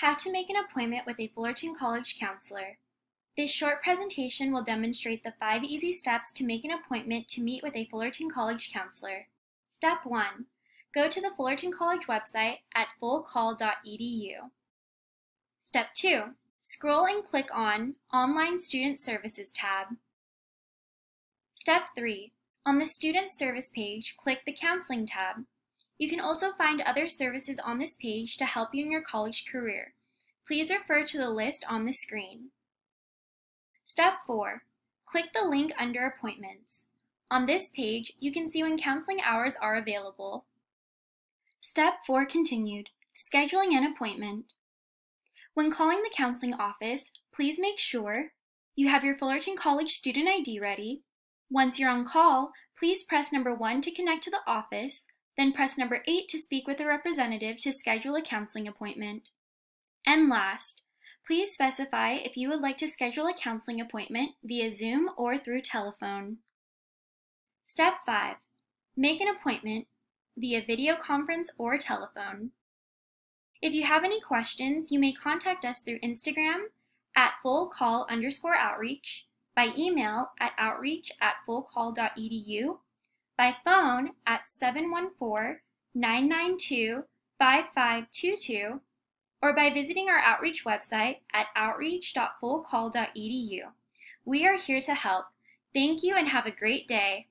How to make an appointment with a Fullerton College counselor. This short presentation will demonstrate the five easy steps to make an appointment to meet with a Fullerton College counselor. Step 1. Go to the Fullerton College website at fullcall.edu. Step 2. Scroll and click on Online Student Services tab. Step 3. On the Student Service page, click the Counseling tab. You can also find other services on this page to help you in your college career. Please refer to the list on the screen. Step 4. Click the link under Appointments. On this page, you can see when counseling hours are available. Step 4 continued, scheduling an appointment. When calling the counseling office, please make sure you have your Fullerton College student ID ready. Once you're on call, please press number 1 to connect to the office, then press number 8 to speak with a representative to schedule a counseling appointment. And last, please specify if you would like to schedule a counseling appointment via Zoom or through telephone. Step 5. Make an appointment via video conference or telephone. If you have any questions, you may contact us through Instagram at fullcall underscore outreach, by email at outreach at fullcall.edu, by phone at 714-992-5522 or by visiting our outreach website at outreach.fullcall.edu. We are here to help. Thank you and have a great day.